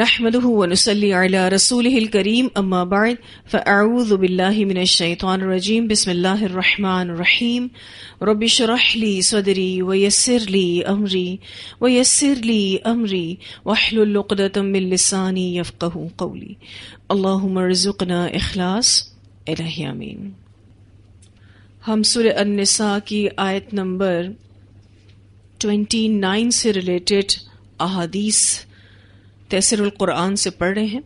नहमदहु वनुसल्ली अला रसूलिहिल करीम अम्मा बाद फअऊज़ु बिल्लाहि मिनश शैतानिर रजीम बिस्मिल्लाहिर रहमानिर रहीम रब्बि शरह ली सदरी व यस्सिर ली अमरी व यस्सिर ली अमरी वहलुल उक़दतम मिन लिसानी यफ़क़हु क़ौली अल्लाहुम्मा रज़ुक़ना इख़लास इलाही आमीन हम सूरह अन-निसा की आयत नंबर 29 से रिलेटेड अहादीस तैसरक़ुरान से पढ़ रहे हैं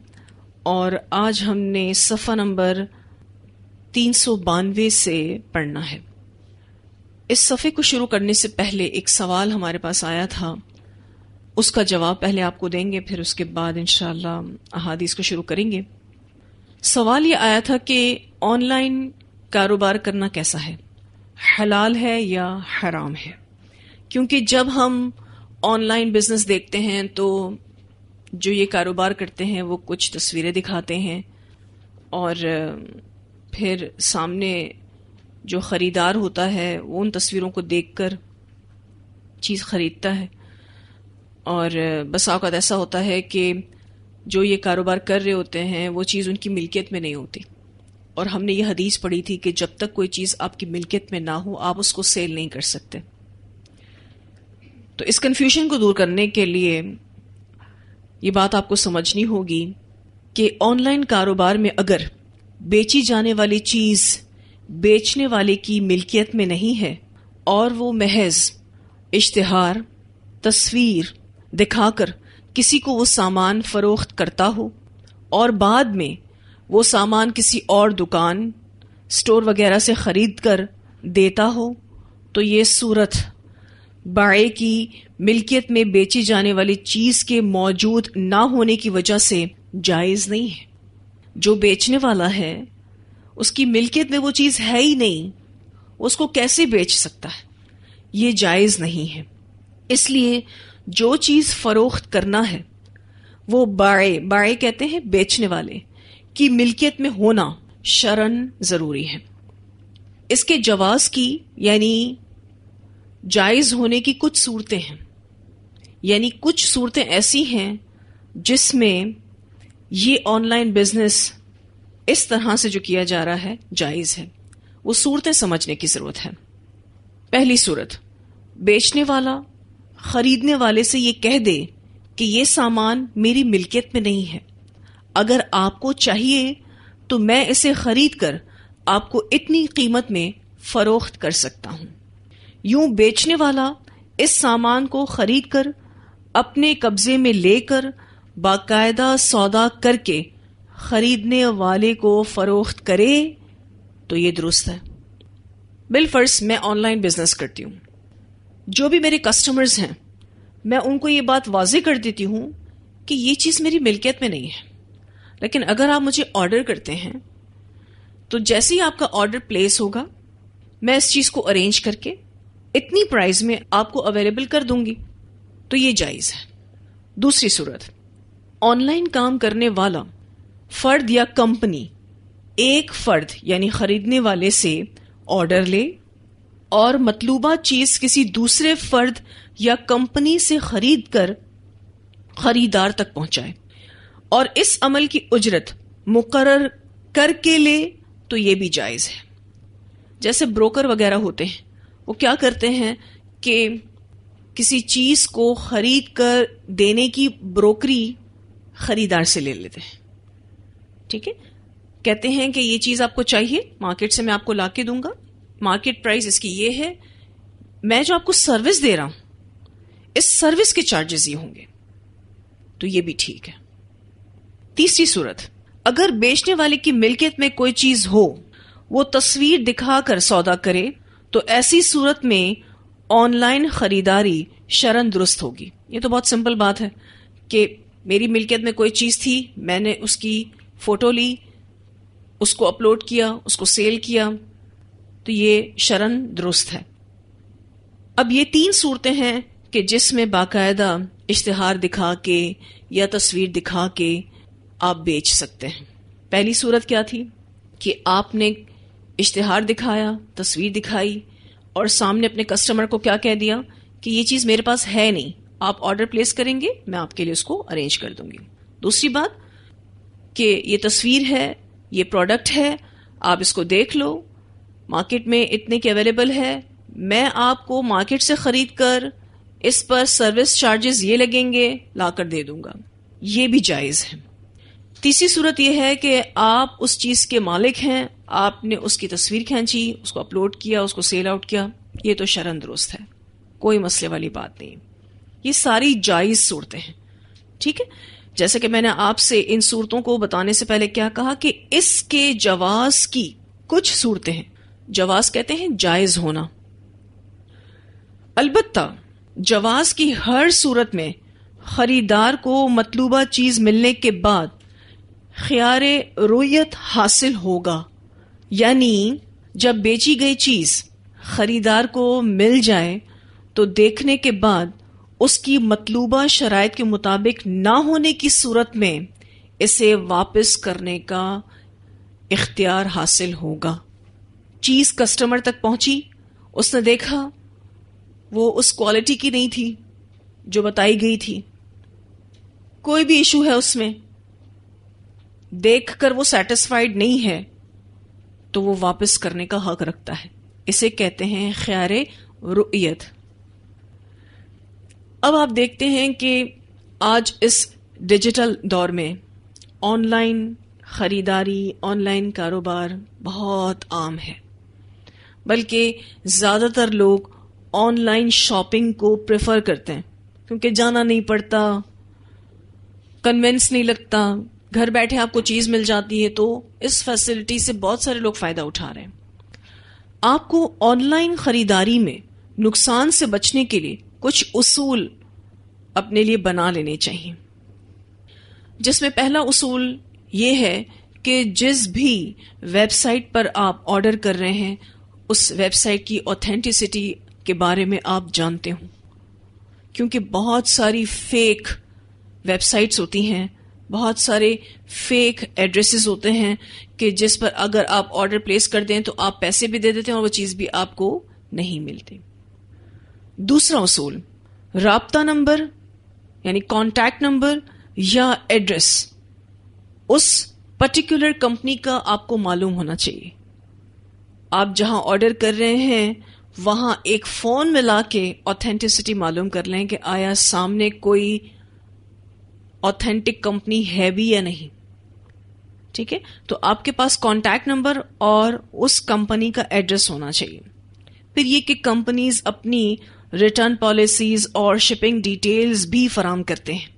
और आज हमने सफ़ा नंबर तीन सौ बानवे से पढ़ना है इस सफ़े को शुरू करने से पहले एक सवाल हमारे पास आया था उसका जवाब पहले आपको देंगे फिर उसके बाद इन अहादीस को शुरू करेंगे सवाल ये आया था कि ऑनलाइन कारोबार करना कैसा है हलाल है या हराम है क्योंकि जब हम ऑनलाइन बिजनेस देखते हैं तो जो ये कारोबार करते हैं वो कुछ तस्वीरें दिखाते हैं और फिर सामने जो ख़रीदार होता है वो उन तस्वीरों को देखकर चीज़ ख़रीदता है और बस अवकात ऐसा होता है कि जो ये कारोबार कर रहे होते हैं वो चीज़ उनकी मिल्कियत में नहीं होती और हमने ये हदीस पढ़ी थी कि जब तक कोई चीज़ आपकी मिल्कियत में ना हो आप उसको सेल नहीं कर सकते तो इस कन्फ्यूजन को दूर करने के लिए ये बात आपको समझनी होगी कि ऑनलाइन कारोबार में अगर बेची जाने वाली चीज़ बेचने वाले की मिल्कियत में नहीं है और वो महज इश्तहार तस्वीर दिखाकर किसी को वो सामान फरोख्त करता हो और बाद में वो सामान किसी और दुकान स्टोर वगैरह से ख़रीद कर देता हो तो ये सूरत बाड़े की मिल्कियत में बेची जाने वाली चीज के मौजूद ना होने की वजह से जायज नहीं है जो बेचने वाला है उसकी मिल्कियत में वो चीज है ही नहीं उसको कैसे बेच सकता है ये जायज नहीं है इसलिए जो चीज फरोख्त करना है वो बाड़े बाड़े कहते हैं बेचने वाले की मिल्कियत में होना शरण जरूरी है इसके जवाज की यानी जायज होने की कुछ सूरतें हैं यानी कुछ सूरतें ऐसी हैं जिसमें ये ऑनलाइन बिजनेस इस तरह से जो किया जा रहा है जायज है वो सूरतें समझने की जरूरत है पहली सूरत बेचने वाला खरीदने वाले से ये कह दे कि ये सामान मेरी मिल्कियत में नहीं है अगर आपको चाहिए तो मैं इसे खरीद कर आपको इतनी कीमत में फरोख्त कर सकता हूं यूं बेचने वाला इस सामान को खरीद कर अपने कब्जे में लेकर बाकायदा सौदा करके खरीदने वाले को फरोख्त करे तो ये दुरुस्त है बिलफर्स मैं ऑनलाइन बिजनेस करती हूँ जो भी मेरे कस्टमर्स हैं मैं उनको ये बात वाजे कर देती हूँ कि ये चीज़ मेरी मिल्कियत में नहीं है लेकिन अगर आप मुझे ऑर्डर करते हैं तो जैसे ही आपका ऑर्डर प्लेस होगा मैं इस चीज़ को अरेंज करके इतनी प्राइस में आपको अवेलेबल कर दूंगी तो ये जायज़ है दूसरी सूरत ऑनलाइन काम करने वाला फर्द या कंपनी एक फर्द यानी खरीदने वाले से ऑर्डर ले और मतलूबा चीज किसी दूसरे फर्द या कंपनी से खरीद कर खरीदार तक पहुंचाए और इस अमल की उजरत मुकर करके ले तो ये भी जायज है जैसे ब्रोकर वगैरह होते हैं वो क्या करते हैं कि किसी चीज को खरीद कर देने की ब्रोकरी खरीदार से ले लेते हैं ठीक है कहते हैं कि ये चीज आपको चाहिए मार्केट से मैं आपको ला के दूंगा मार्केट प्राइस इसकी ये है मैं जो आपको सर्विस दे रहा हूं इस सर्विस के चार्जेस ये होंगे तो ये भी ठीक है तीसरी सूरत अगर बेचने वाले की मिल्कियत में कोई चीज हो वो तस्वीर दिखाकर सौदा करे तो ऐसी सूरत में ऑनलाइन खरीदारी शरण दुरुस्त होगी ये तो बहुत सिंपल बात है कि मेरी मिल्कियत में कोई चीज़ थी मैंने उसकी फ़ोटो ली उसको अपलोड किया उसको सेल किया तो ये शरण दुरुस्त है अब ये तीन सूरतें हैं कि जिसमें बाकायदा इश्तहार दिखा के या तस्वीर दिखा के आप बेच सकते हैं पहली सूरत क्या थी कि आपने इश्तहार दिखाया तस्वीर दिखाई और सामने अपने कस्टमर को क्या कह दिया कि ये चीज़ मेरे पास है नहीं आप ऑर्डर प्लेस करेंगे मैं आपके लिए उसको अरेंज कर दूंगी दूसरी बात कि ये तस्वीर है ये प्रोडक्ट है आप इसको देख लो मार्केट में इतने के अवेलेबल है मैं आपको मार्केट से ख़रीद कर इस पर सर्विस चार्जेस ये लगेंगे लाकर दे दूंगा ये भी जायज़ है तीसरी सूरत यह है कि आप उस चीज़ के मालिक हैं आपने उसकी तस्वीर खींची उसको अपलोड किया उसको सेल आउट किया ये तो शरण दुरुस्त है कोई मसले वाली बात नहीं ये सारी जायज सूरतें हैं ठीक है जैसे कि मैंने आपसे इन सूरतों को बताने से पहले क्या कहा कि इसके जवाज की कुछ सूरतें हैं जवाज कहते हैं जायज होना अलबत्ता जवाज की हर सूरत में खरीदार को मतलूबा चीज मिलने के बाद ख्यार रोयत हासिल होगा यानी जब बेची गई चीज खरीदार को मिल जाए तो देखने के बाद उसकी मतलूबा शराय के मुताबिक ना होने की सूरत में इसे वापस करने का इख्तियार हासिल होगा चीज़ कस्टमर तक पहुंची उसने देखा वो उस क्वालिटी की नहीं थी जो बताई गई थी कोई भी इशू है उसमें देखकर वो सेटिस्फाइड नहीं है तो वो वापस करने का हक रखता है इसे कहते हैं ख्यार रुयत अब आप देखते हैं कि आज इस डिजिटल दौर में ऑनलाइन ख़रीदारी ऑनलाइन कारोबार बहुत आम है बल्कि ज़्यादातर लोग ऑनलाइन शॉपिंग को प्रेफर करते हैं क्योंकि जाना नहीं पड़ता कन्वेंस नहीं लगता घर बैठे आपको चीज़ मिल जाती है तो इस फैसिलिटी से बहुत सारे लोग फ़ायदा उठा रहे हैं आपको ऑनलाइन ख़रीदारी में नुकसान से बचने के लिए कुछ उसूल अपने लिए बना लेने चाहिए जिसमें पहला उसूल ये है कि जिस भी वेबसाइट पर आप ऑर्डर कर रहे हैं उस वेबसाइट की ऑथेंटिसिटी के बारे में आप जानते हो क्योंकि बहुत सारी फेक वेबसाइट्स होती हैं बहुत सारे फेक एड्रेसेस होते हैं कि जिस पर अगर आप ऑर्डर प्लेस कर दें तो आप पैसे भी दे देते हैं और वो चीज़ भी आपको नहीं मिलती दूसरा उसूल रबता नंबर यानी कॉन्टैक्ट नंबर या एड्रेस उस पर्टिकुलर कंपनी का आपको मालूम होना चाहिए आप जहां ऑर्डर कर रहे हैं वहां एक फोन मिला के ऑथेंटिसिटी मालूम कर लें कि आया सामने कोई ऑथेंटिक कंपनी है भी या नहीं ठीक है तो आपके पास कॉन्टैक्ट नंबर और उस कंपनी का एड्रेस होना चाहिए फिर ये कि कंपनीज अपनी रिटर्न पॉलिसीज और शिपिंग डिटेल्स भी फराम करते हैं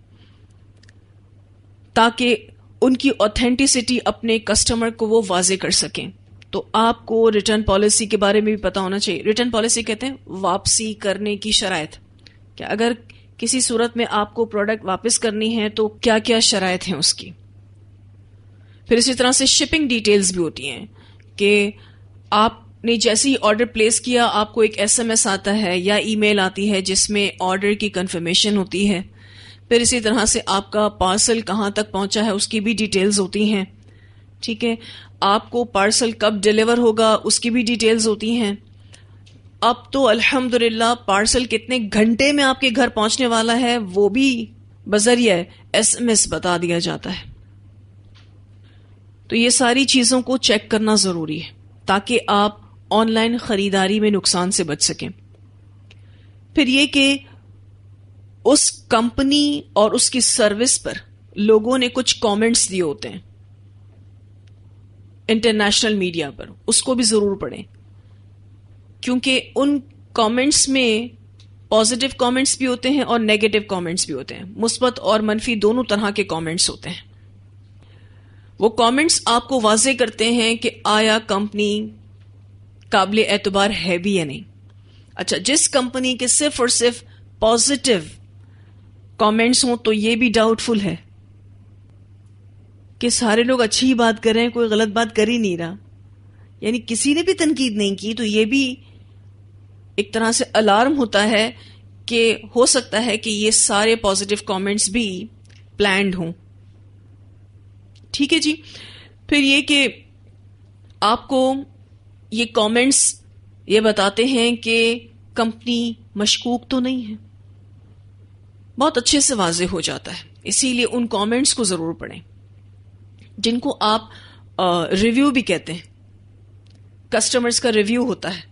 ताकि उनकी ऑथेंटिसिटी अपने कस्टमर को वो वाजे कर सकें तो आपको रिटर्न पॉलिसी के बारे में भी पता होना चाहिए रिटर्न पॉलिसी कहते हैं वापसी करने की शराय क्या अगर किसी सूरत में आपको प्रोडक्ट वापस करनी है तो क्या क्या शराय हैं उसकी फिर इसी तरह से शिपिंग डिटेल्स भी होती हैं कि आपने जैसे ही ऑर्डर प्लेस किया आपको एक एसएमएस आता है या ईमेल आती है जिसमें ऑर्डर की कंफर्मेशन होती है फिर इसी तरह से आपका पार्सल कहाँ तक पहुंचा है उसकी भी डिटेल्स होती हैं ठीक है आपको पार्सल कब डिलीवर होगा उसकी भी डिटेल्स होती हैं अब तो अल्हम्दुलिल्लाह पार्सल कितने घंटे में आपके घर पहुंचने वाला है वो भी बजरिया एस एम एस बता दिया जाता है तो ये सारी चीजों को चेक करना जरूरी है ताकि आप ऑनलाइन खरीदारी में नुकसान से बच सकें फिर ये कि उस कंपनी और उसकी सर्विस पर लोगों ने कुछ कमेंट्स दिए होते हैं इंटरनेशनल मीडिया पर उसको भी जरूर पढ़ें क्योंकि उन कमेंट्स में पॉजिटिव कमेंट्स भी होते हैं और नेगेटिव कमेंट्स भी होते हैं मुस्बत और मनफी दोनों तरह के कमेंट्स होते हैं वो कमेंट्स आपको वाजे करते हैं कि आया कंपनी काबिल एतबार है भी या नहीं अच्छा जिस कंपनी के सिर्फ और सिर्फ पॉजिटिव कमेंट्स हों तो ये भी डाउटफुल है कि सारे लोग अच्छी ही बात कर रहे हैं कोई गलत बात कर ही नहीं रहा यानी किसी ने भी तनकीद नहीं की तो ये भी एक तरह से अलार्म होता है कि हो सकता है कि ये सारे पॉजिटिव कमेंट्स भी प्लैंड हों ठीक है जी फिर ये कि आपको ये कमेंट्स ये बताते हैं कि कंपनी मशकूक तो नहीं है बहुत अच्छे से वाजे हो जाता है इसीलिए उन कमेंट्स को ज़रूर पढ़ें जिनको आप रिव्यू भी कहते हैं कस्टमर्स का रिव्यू होता है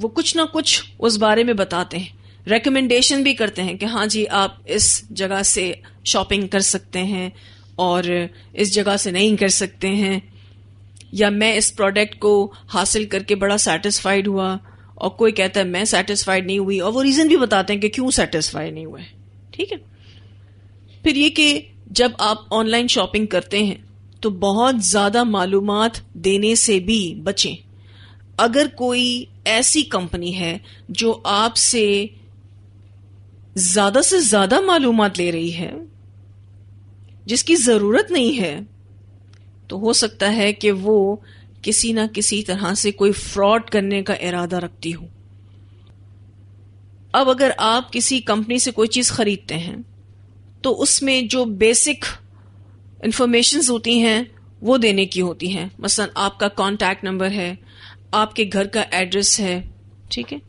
वो कुछ ना कुछ उस बारे में बताते हैं रिकमेंडेशन भी करते हैं कि हाँ जी आप इस जगह से शॉपिंग कर सकते हैं और इस जगह से नहीं कर सकते हैं या मैं इस प्रोडक्ट को हासिल करके बड़ा सेटिस्फाइड हुआ और कोई कहता है मैं सेटिस्फाइड नहीं हुई और वो रीज़न भी बताते हैं कि क्यों सेटिस्फाई नहीं हुए ठीक है फिर ये कि जब आप ऑनलाइन शॉपिंग करते हैं तो बहुत ज़्यादा मालूम देने से भी बचें अगर कोई ऐसी कंपनी है जो आपसे ज्यादा से ज्यादा मालूम ले रही है जिसकी जरूरत नहीं है तो हो सकता है कि वो किसी ना किसी तरह से कोई फ्रॉड करने का इरादा रखती हो अब अगर आप किसी कंपनी से कोई चीज खरीदते हैं तो उसमें जो बेसिक इंफॉर्मेशन होती हैं वो देने की होती हैं मसलन आपका कॉन्टैक्ट नंबर है आपके घर का एड्रेस है ठीक है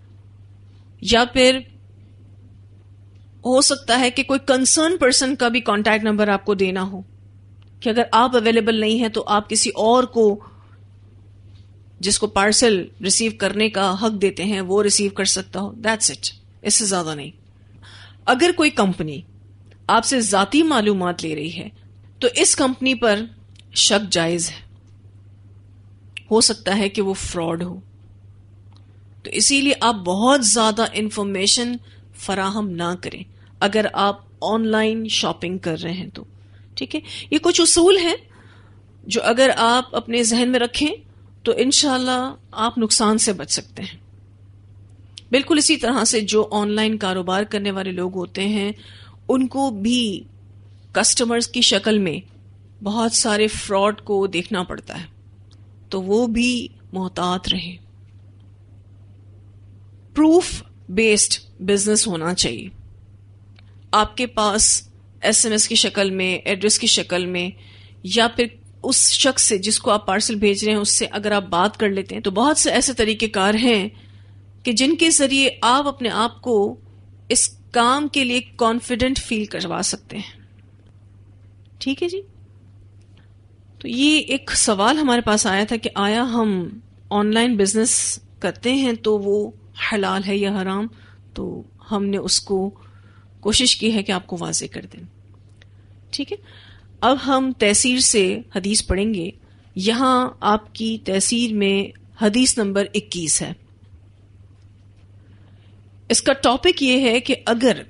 या फिर हो सकता है कि कोई कंसर्न पर्सन का भी कांटेक्ट नंबर आपको देना हो कि अगर आप अवेलेबल नहीं है तो आप किसी और को जिसको पार्सल रिसीव करने का हक देते हैं वो रिसीव कर सकता हो दैट्स इट इससे ज्यादा नहीं अगर कोई कंपनी आपसे जाती मालूम ले रही है तो इस कंपनी पर शक जायज है हो सकता है कि वो फ्रॉड हो तो इसीलिए आप बहुत ज़्यादा इंफॉर्मेशन फराहम ना करें अगर आप ऑनलाइन शॉपिंग कर रहे हैं तो ठीक है ये कुछ उसूल हैं जो अगर आप अपने जहन में रखें तो इन आप नुकसान से बच सकते हैं बिल्कुल इसी तरह से जो ऑनलाइन कारोबार करने वाले लोग होते हैं उनको भी कस्टमर्स की शक्ल में बहुत सारे फ्रॉड को देखना पड़ता है तो वो भी मोहतात रहे प्रूफ बेस्ड बिजनेस होना चाहिए आपके पास एसएमएस की शक्ल में एड्रेस की शक्ल में या फिर उस शख्स से जिसको आप पार्सल भेज रहे हैं उससे अगर आप बात कर लेते हैं तो बहुत से ऐसे तरीक़ेकार हैं कि जिनके ज़रिए आप अपने आप को इस काम के लिए कॉन्फिडेंट फील करवा सकते हैं ठीक है जी तो ये एक सवाल हमारे पास आया था कि आया हम ऑनलाइन बिजनेस करते हैं तो वो हलाल है या हराम तो हमने उसको कोशिश की है कि आपको वाजे कर दें ठीक है अब हम तहसीर से हदीस पढ़ेंगे यहां आपकी तहसीर में हदीस नंबर 21 है इसका टॉपिक ये है कि अगर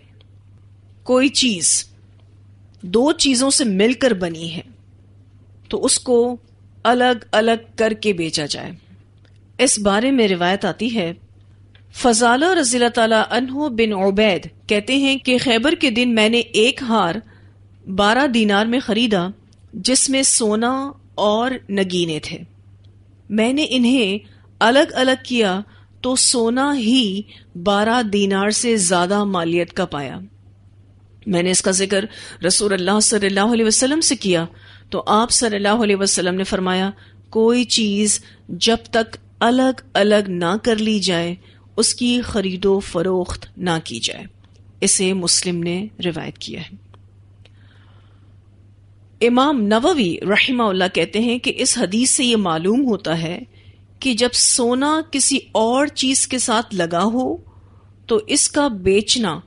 कोई चीज दो चीजों से मिलकर बनी है तो उसको अलग अलग करके बेचा जाए इस बारे में रिवायत आती है फजाला रजील तला बिन ओबैद कहते हैं कि खैबर के दिन मैंने एक हार बारह दीनार में खरीदा जिसमें सोना और नगीने थे मैंने इन्हें अलग अलग किया तो सोना ही बारह दीनार से ज्यादा मालियत का पाया मैंने इसका जिक्र रसूल अल्लाह से किया तो आप सल्लल्लाहु अलैहि वसल्लम ने फरमाया कोई चीज़ जब तक अलग अलग ना कर ली जाए उसकी खरीदो फरोख्त ना की जाए इसे मुस्लिम ने रिवायत किया है इमाम नववी रहिमा कहते हैं कि इस हदीस से यह मालूम होता है कि जब सोना किसी और चीज के साथ लगा हो तो इसका बेचना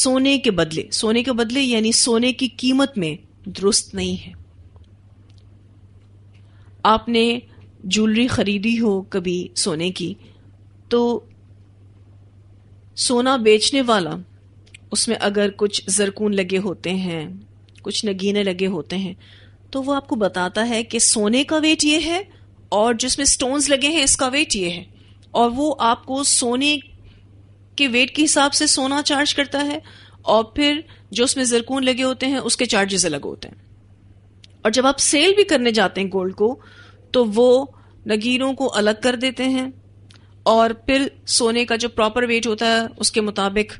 सोने के बदले सोने के बदले यानी सोने की कीमत में दुरुस्त नहीं है आपने ज्वेलरी खरीदी हो कभी सोने की तो सोना बेचने वाला उसमें अगर कुछ जरकून लगे होते हैं कुछ नगीने लगे होते हैं तो वो आपको बताता है कि सोने का वेट ये है और जिसमें स्टोन्स लगे हैं इसका वेट ये है और वो आपको सोने के वेट के हिसाब से सोना चार्ज करता है और फिर जो उसमें जरकून लगे होते हैं उसके चार्जेस अलग होते हैं और जब आप सेल भी करने जाते हैं गोल्ड को तो वो नगीरों को अलग कर देते हैं और फिर सोने का जो प्रॉपर वेट होता है उसके मुताबिक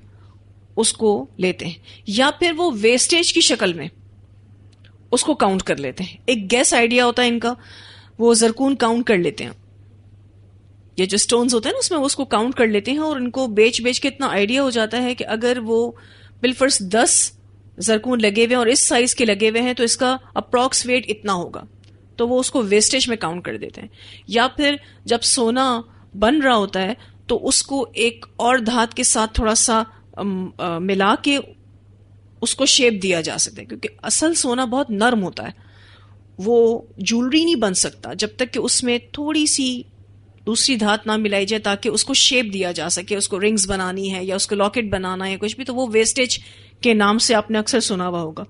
उसको लेते हैं या फिर वो वेस्टेज की शक्ल में उसको काउंट कर लेते हैं एक गैस आइडिया होता है इनका वो जरकून काउंट कर लेते हैं ये जो स्टोन्स होते हैं ना उसमें वो उसको काउंट कर लेते हैं और इनको बेच बेच के इतना आइडिया हो जाता है कि अगर वो बिलफर्स दस जरकून लगे हुए हैं और इस साइज के लगे हुए हैं तो इसका अप्रॉक्स वेट इतना होगा तो वो उसको वेस्टेज में काउंट कर देते हैं या फिर जब सोना बन रहा होता है तो उसको एक और धात के साथ थोड़ा सा मिला के उसको शेप दिया जा सकता है क्योंकि असल सोना बहुत नर्म होता है वो ज्वेलरी नहीं बन सकता जब तक कि उसमें थोड़ी सी दूसरी धात ना मिलाई जाए ताकि उसको शेप दिया जा सके उसको रिंग्स बनानी है या उसको लॉकेट बनाना है कुछ भी तो वो वेस्टेज के नाम से आपने अक्सर सुना हुआ होगा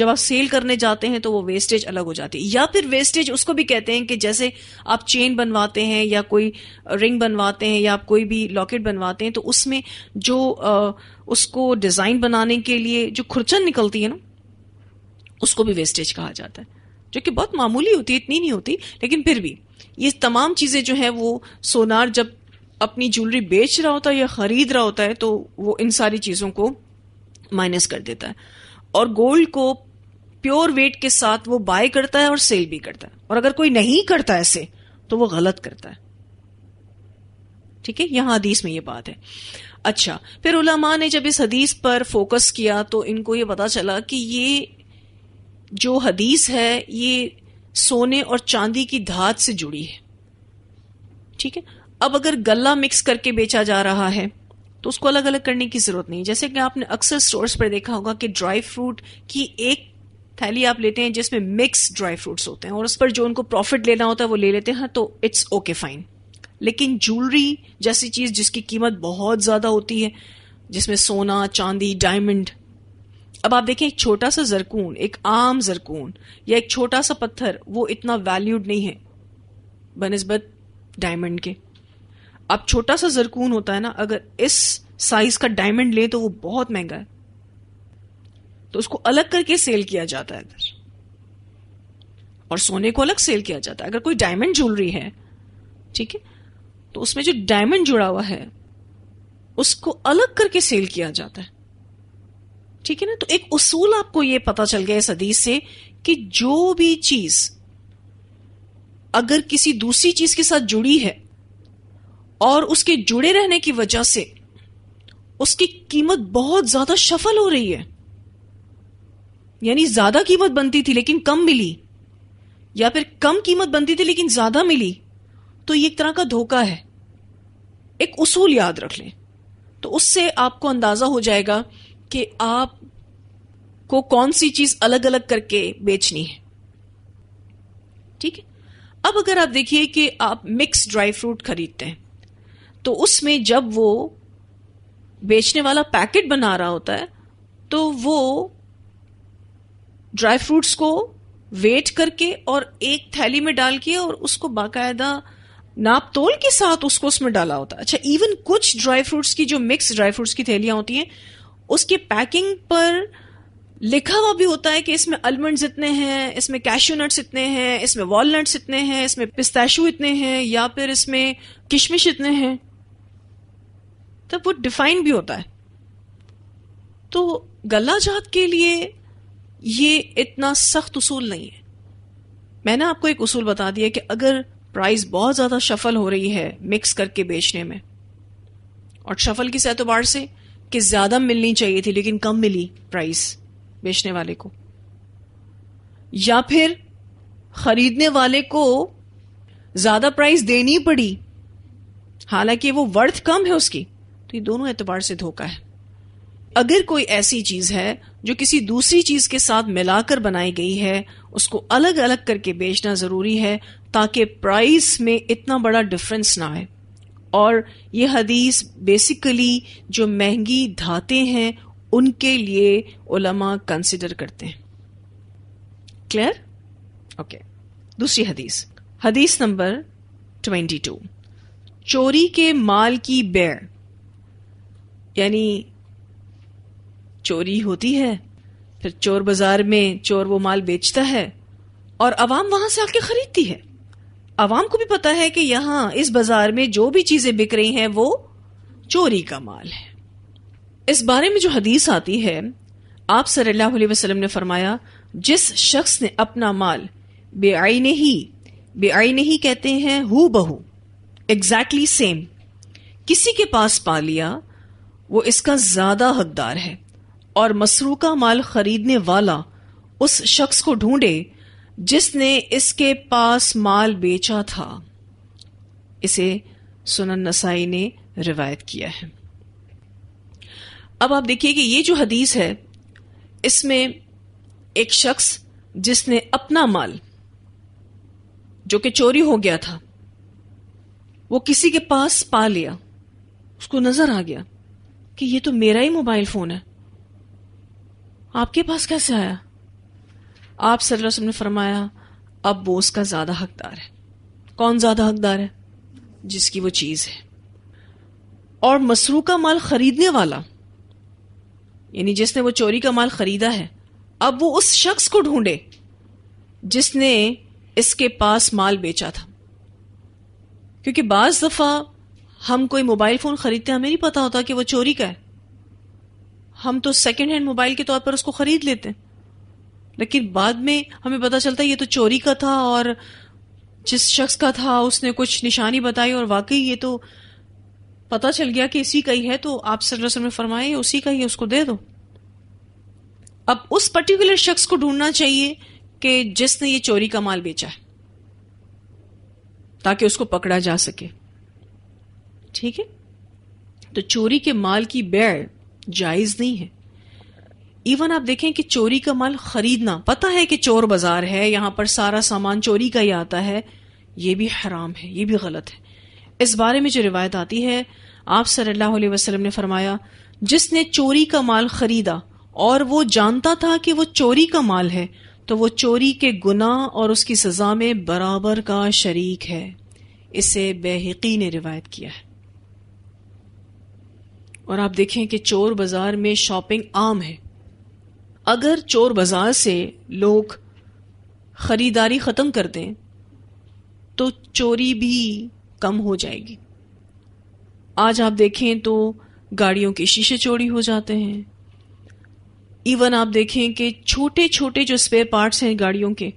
जब आप सेल करने जाते हैं तो वो वेस्टेज अलग हो जाती है या फिर वेस्टेज उसको भी कहते हैं कि जैसे आप चेन बनवाते हैं या कोई रिंग बनवाते हैं या आप कोई भी लॉकेट बनवाते हैं तो उसमें जो उसको डिज़ाइन बनाने के लिए जो खुरचन निकलती है ना उसको भी वेस्टेज कहा जाता है जो कि बहुत मामूली होती है इतनी नहीं होती लेकिन फिर भी ये तमाम चीज़ें जो है वो सोनार जब अपनी ज्वेलरी बेच रहा होता है या ख़रीद रहा होता है तो वो इन सारी चीज़ों को माइनस कर देता है और गोल्ड को प्योर वेट के साथ वो बाय करता है और सेल भी करता है और अगर कोई नहीं करता ऐसे तो वो गलत करता है ठीक है यहां हदीस में ये बात है अच्छा फिर उलामा ने जब इस हदीस पर फोकस किया तो इनको ये पता चला कि ये जो हदीस है ये सोने और चांदी की धात से जुड़ी है ठीक है अब अगर गला मिक्स करके बेचा जा रहा है तो उसको अलग अलग करने की जरूरत नहीं जैसे कि आपने अक्सर स्टोर्स पर देखा होगा कि ड्राई फ्रूट की एक थैली आप लेते हैं जिसमें मिक्स ड्राई फ्रूट्स होते हैं और उस पर जो उनको प्रॉफिट लेना होता है वो ले लेते हैं तो इट्स ओके फाइन लेकिन ज्वेलरी जैसी चीज जिसकी कीमत बहुत ज्यादा होती है जिसमें सोना चांदी डायमंड अब आप देखें एक छोटा सा जरकून एक आम जरकून या एक छोटा सा पत्थर वो इतना वैल्यूड नहीं है बनस्बत डायमंड के अब छोटा सा जरकून होता है ना अगर इस साइज का डायमंड लें तो वो बहुत महंगा है तो उसको अलग करके सेल किया जाता है इधर और सोने को अलग सेल किया जाता है अगर कोई डायमंड ज्वेलरी है ठीक है तो उसमें जो डायमंड जुड़ा हुआ है उसको अलग करके सेल किया जाता है ठीक है ना तो एक उसूल आपको ये पता चल गया इस हदीस से कि जो भी चीज अगर किसी दूसरी चीज के साथ जुड़ी है और उसके जुड़े रहने की वजह से उसकी कीमत बहुत ज्यादा सफल हो रही है यानी ज्यादा कीमत बनती थी लेकिन कम मिली या फिर कम कीमत बनती थी लेकिन ज्यादा मिली तो ये एक तरह का धोखा है एक उसूल याद रख लें तो उससे आपको अंदाजा हो जाएगा कि आप को कौन सी चीज अलग अलग करके बेचनी है ठीक है अब अगर आप देखिए कि आप मिक्स ड्राई फ्रूट खरीदते हैं तो उसमें जब वो बेचने वाला पैकेट बना रहा होता है तो वो ड्राई फ्रूट्स को वेट करके और एक थैली में डाल के और उसको बाकायदा नाप तोल के साथ उसको उसमें डाला होता है अच्छा इवन कुछ ड्राई फ्रूट्स की जो मिक्स ड्राई फ्रूट्स की थैलियां होती हैं उसकी पैकिंग पर लिखा हुआ भी होता है कि इसमें आलमंड्स इतने हैं इसमें कैशू नट्स इतने हैं इसमें वॉलनट्स इतने हैं इसमें पिस्ताशू इतने हैं या फिर इसमें किशमिश इतने हैं तब वो डिफाइन भी होता है तो गला जात के लिए ये इतना सख्त उसूल नहीं है मैंने आपको एक उसूल बता दिया कि अगर प्राइस बहुत ज़्यादा शफल हो रही है मिक्स करके बेचने में और शफल किस एतबार से कि ज्यादा मिलनी चाहिए थी लेकिन कम मिली प्राइस बेचने वाले को या फिर खरीदने वाले को ज्यादा प्राइस देनी पड़ी हालांकि वो वर्थ कम है उसकी तो ये दोनों एतबार से धोखा है अगर कोई ऐसी चीज है जो किसी दूसरी चीज के साथ मिलाकर बनाई गई है उसको अलग अलग करके बेचना जरूरी है ताकि प्राइस में इतना बड़ा डिफरेंस ना आए और ये हदीस बेसिकली जो महंगी धातें हैं उनके लिए उलमा कंसिडर करते हैं क्लियर ओके दूसरी हदीस हदीस नंबर ट्वेंटी टू चोरी के माल की बैर यानी चोरी होती है फिर चोर बाजार में चोर वो माल बेचता है और आवाम वहां से आके खरीदती है आवाम को भी पता है कि यहां इस बाजार में जो भी चीजें बिक रही हैं वो चोरी का माल है इस बारे में जो हदीस आती है आप सर अलैहि वसल्लम ने फरमाया जिस शख्स ने अपना माल बे आई बेआईने ही बेआईने ही कहते हैं हु बहू एग्जैक्टली सेम किसी के पास पा लिया वो इसका ज्यादा हकदार है और मसरू का माल खरीदने वाला उस शख्स को ढूंढे जिसने इसके पास माल बेचा था इसे सुनन नसाई ने रिवायत किया है अब आप देखिए कि ये जो हदीस है इसमें एक शख्स जिसने अपना माल जो कि चोरी हो गया था वो किसी के पास पा लिया उसको नजर आ गया कि ये तो मेरा ही मोबाइल फोन है आपके पास कैसे आया आप सल्लम ने फरमाया अब वो उसका ज़्यादा हकदार है कौन ज़्यादा हकदार है जिसकी वो चीज़ है और मसरू का माल खरीदने वाला यानी जिसने वो चोरी का माल खरीदा है अब वो उस शख्स को ढूंढे जिसने इसके पास माल बेचा था क्योंकि बाज दफ़ा हम कोई मोबाइल फ़ोन खरीदते हैं हमें नहीं पता होता कि वो चोरी का है हम तो सेकेंड हैंड मोबाइल के तौर पर उसको खरीद लेते हैं लेकिन बाद में हमें पता चलता है ये तो चोरी का था और जिस शख्स का था उसने कुछ निशानी बताई और वाकई ये तो पता चल गया कि इसी का ही है तो आप सरसर में फरमाए उसी का ही उसको दे दो अब उस पर्टिकुलर शख्स को ढूंढना चाहिए कि जिसने ये चोरी का माल बेचा है ताकि उसको पकड़ा जा सके ठीक है तो चोरी के माल की बैर जायज नहीं है इवन आप देखें कि चोरी का माल खरीदना पता है कि चोर बाजार है यहां पर सारा सामान चोरी का ही आता है ये भी हराम है ये भी गलत है इस बारे में जो रिवायत आती है आप सल्लल्लाहु अलैहि वसल्लम ने फरमाया जिसने चोरी का माल खरीदा और वो जानता था कि वो चोरी का माल है तो वो चोरी के गुना और उसकी सजा में बराबर का शरीक है इसे बेहकी ने रिवायत किया है और आप देखें कि चोर बाजार में शॉपिंग आम है अगर चोर बाजार से लोग खरीदारी ख़त्म कर दें तो चोरी भी कम हो जाएगी आज आप देखें तो गाड़ियों के शीशे चोरी हो जाते हैं इवन आप देखें कि छोटे छोटे जो स्पेयर पार्ट्स हैं गाड़ियों के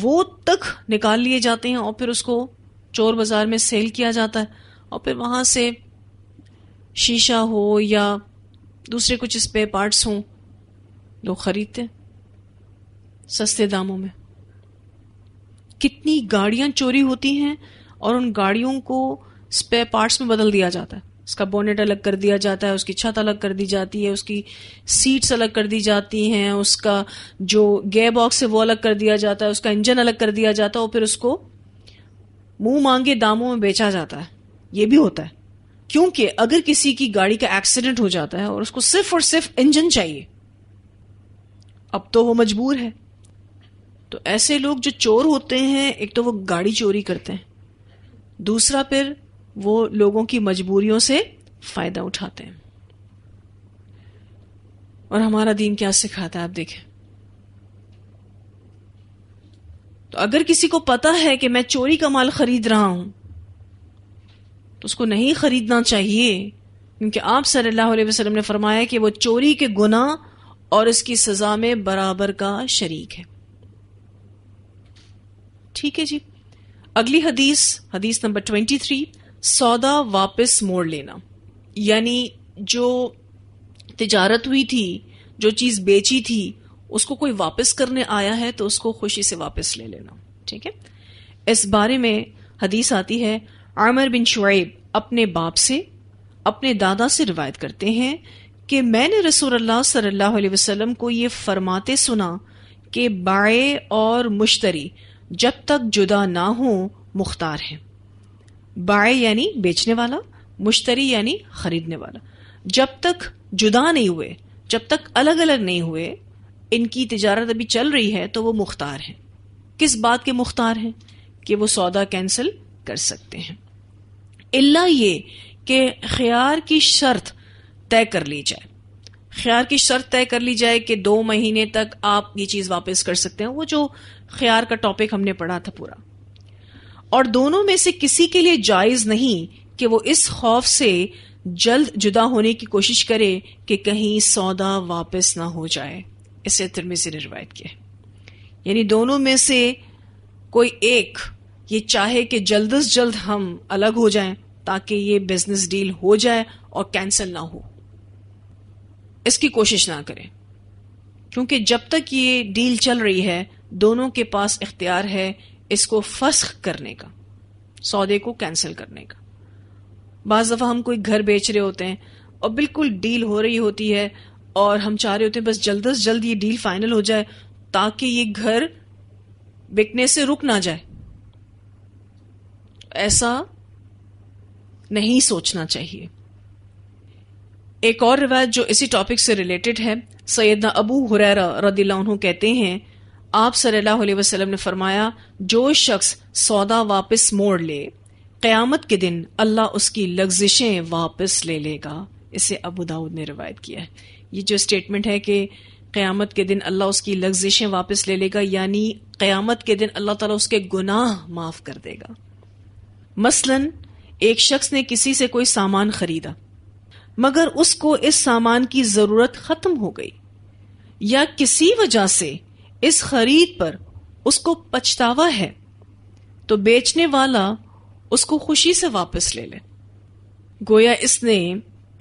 वो तक निकाल लिए जाते हैं और फिर उसको चोर बाजार में सेल किया जाता है और फिर वहाँ से शीशा हो या दूसरे कुछ स्पेयर पार्ट्स हों लोग खरीदते सस्ते दामों में कितनी गाड़ियां चोरी होती हैं और उन गाड़ियों को स्पेयर पार्ट्स में बदल दिया जाता है उसका बोनेट अलग कर दिया जाता है उसकी छत अलग कर दी जाती है उसकी सीट्स अलग कर दी जाती हैं उसका जो गेयर बॉक्स है वो अलग कर दिया जाता है उसका इंजन अलग कर दिया जाता है और फिर उसको मुंह मांगे दामों में बेचा जाता है ये भी होता है क्योंकि अगर किसी की गाड़ी का एक्सीडेंट हो जाता है और उसको सिर्फ और सिर्फ इंजन चाहिए अब तो वो मजबूर है तो ऐसे लोग जो चोर होते हैं एक तो वो गाड़ी चोरी करते हैं दूसरा फिर वो लोगों की मजबूरियों से फायदा उठाते हैं और हमारा दीन क्या सिखाता है आप देखें तो अगर किसी को पता है कि मैं चोरी का माल खरीद रहा हूं तो उसको नहीं खरीदना चाहिए क्योंकि आप सल्लल्लाहु अलैहि वसल्लम ने फरमाया कि वो चोरी के गुना और इसकी सजा में बराबर का शरीक है ठीक है जी अगली हदीस हदीस नंबर ट्वेंटी थ्री सौदा वापस मोड़ लेना यानी जो तिजारत हुई थी जो चीज बेची थी उसको कोई वापस करने आया है तो उसको खुशी से वापस ले लेना ठीक है इस बारे में हदीस आती है आमर बिन शुएब अपने बाप से अपने दादा से रिवायत करते हैं कि मैंने रसूलुल्लाह सल्लल्लाहु अलैहि को ये फरमाते सुना कि बाए और मुश्तरी जब तक जुदा ना हो मुख्तार हैं बाय यानी बेचने वाला मुश्तरी यानी खरीदने वाला जब तक जुदा नहीं हुए जब तक अलग अलग नहीं हुए इनकी तजारत अभी चल रही है तो वो मुख्तार हैं किस बात के मुख्तार हैं कि वो सौदा कैंसिल कर सकते हैं इल्ला ये कि ख्यार की शर्त तय कर ली जाए ख्यार की शर्त तय कर ली जाए कि दो महीने तक आप ये चीज़ वापस कर सकते हैं वो जो ख्यार का टॉपिक हमने पढ़ा था पूरा और दोनों में से किसी के लिए जायज़ नहीं कि वो इस खौफ से जल्द जुदा होने की कोशिश करे कि कहीं सौदा वापस ना हो जाए इसे तिरमे ने रिवायत किया यानी दोनों में से कोई एक ये चाहे कि जल्द अज जल्द हम अलग हो जाएं ताकि ये बिजनेस डील हो जाए और कैंसिल ना हो इसकी कोशिश ना करें क्योंकि जब तक ये डील चल रही है दोनों के पास इख्तियार है इसको फस्ख करने का सौदे को कैंसिल करने का बज दफ़ा हम कोई घर बेच रहे होते हैं और बिल्कुल डील हो रही होती है और हम चाह रहे होते हैं बस जल्द अज जल्द ये डील फाइनल हो जाए ताकि ये घर बिकने से रुक ना जाए ऐसा नहीं सोचना चाहिए एक और रिवायत जो इसी टॉपिक से रिलेटेड है सैदना अबू हुरैरा रदीला कहते हैं आप सल्लल्लाहु अलैहि वसल्लम ने फरमाया जो शख्स सौदा वापस मोड़ ले क़यामत के दिन अल्लाह उसकी लग्जिशें वापस ले लेगा इसे अबू दाऊद ने रिवायत किया है ये जो स्टेटमेंट है कि क़यामत के दिन अल्लाह उसकी लग्जिशें वापस ले लेगा यानी क़यामत के दिन अल्लाह ताला उसके गुनाह माफ़ कर देगा मसलन एक शख्स ने किसी से कोई सामान खरीदा मगर उसको इस सामान की जरूरत खत्म हो गई या किसी वजह से इस खरीद पर उसको पछतावा है तो बेचने वाला उसको खुशी से वापस ले ले गोया इसने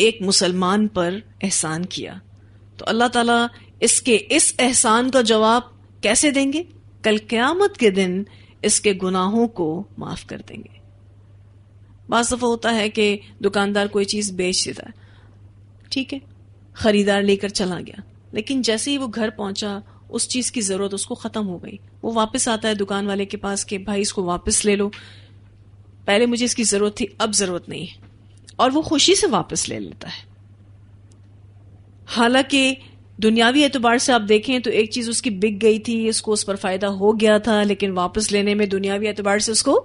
एक मुसलमान पर एहसान किया तो अल्लाह ताला इसके इस एहसान का जवाब कैसे देंगे कल क्यामत के दिन इसके गुनाहों को माफ कर देंगे बाज होता है कि दुकानदार कोई चीज बेच देता है ठीक है खरीदार लेकर चला गया लेकिन जैसे ही वो घर पहुंचा उस चीज की जरूरत उसको खत्म हो गई वो वापस आता है दुकान वाले के पास के भाई इसको वापस ले लो पहले मुझे इसकी जरूरत थी अब जरूरत नहीं है और वो खुशी से वापस ले लेता है हालांकि दुनियावी एतबार से आप देखें तो एक चीज उसकी बिक गई थी उसको उस पर फायदा हो गया था लेकिन वापस लेने में दुनियावी एतबार से उसको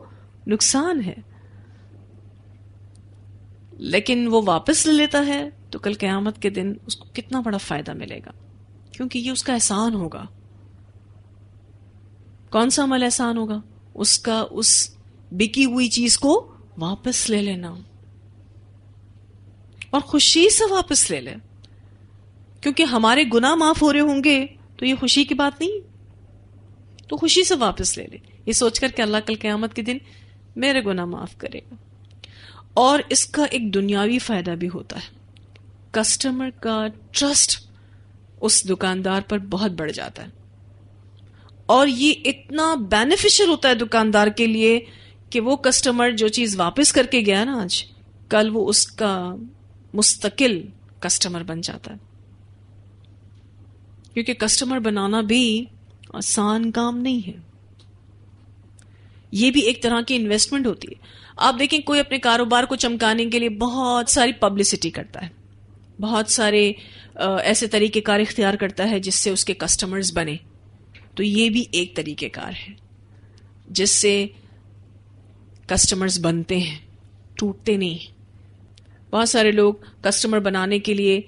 नुकसान है लेकिन वो वापस ले लेता है तो कल क़यामत के दिन उसको कितना बड़ा फ़ायदा मिलेगा क्योंकि ये उसका एहसान होगा कौन सा अमल एहसान होगा उसका उस बिकी हुई चीज़ को वापस ले लेना और खुशी से वापस ले ले क्योंकि हमारे गुना माफ हो रहे होंगे तो ये खुशी की बात नहीं तो खुशी से वापस ले ले ये सोच के अल्लाह कल क्यामत के दिन मेरे गुना माफ करेगा और इसका एक दुनियावी फायदा भी होता है कस्टमर का ट्रस्ट उस दुकानदार पर बहुत बढ़ जाता है और ये इतना बेनिफिशियल होता है दुकानदार के लिए कि वो कस्टमर जो चीज़ वापस करके गया ना आज कल वो उसका मुस्तकिल कस्टमर बन जाता है क्योंकि कस्टमर बनाना भी आसान काम नहीं है ये भी एक तरह की इन्वेस्टमेंट होती है आप देखें कोई अपने कारोबार को चमकाने के लिए बहुत सारी पब्लिसिटी करता है बहुत सारे ऐसे तरीक़ेकार इख्तियार करता है जिससे उसके कस्टमर्स बने तो ये भी एक तरीक़ेकार है जिससे कस्टमर्स बनते हैं टूटते नहीं बहुत सारे लोग कस्टमर बनाने के लिए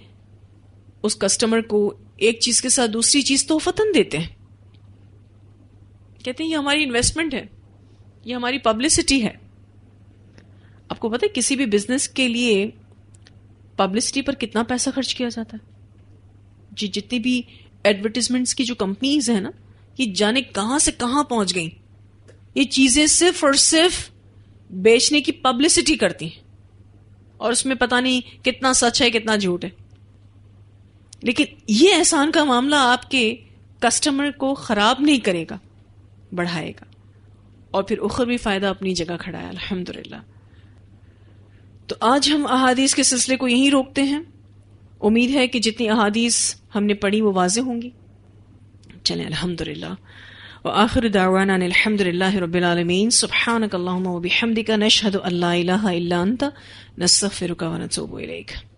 उस कस्टमर को एक चीज़ के साथ दूसरी चीज़ तो फतन देते हैं कहते हैं ये हमारी इन्वेस्टमेंट है ये हमारी पब्लिसिटी है आपको पता है किसी भी बिजनेस के लिए पब्लिसिटी पर कितना पैसा खर्च किया जाता है जी जितनी भी एडवर्टिजमेंट्स की जो कंपनीज है ना ये जाने कहां से कहां पहुंच गई ये चीजें सिर्फ और सिर्फ बेचने की पब्लिसिटी करती हैं और उसमें पता नहीं कितना सच है कितना झूठ है लेकिन ये एहसान का मामला आपके कस्टमर को खराब नहीं करेगा बढ़ाएगा और फिर उखर भी फायदा अपनी जगह खड़ा है अलहमदुल्ला तो आज हम अहादीस के सिलसिले को यहीं रोकते हैं उम्मीद है कि जितनी अहादीस हमने पढ़ी वो वाज होंगी चलें अल्हम्दुलिल्लाह व आखिर दावाना अल्हम्दुलिल्लाह रब्बिल आलमीन सुब्हानक अल्लाहुम्मा व बिहमदिका नशहदु अल्ला इलाहा इल्ला अंता नस्तगफिरुका व नतूबु इलैक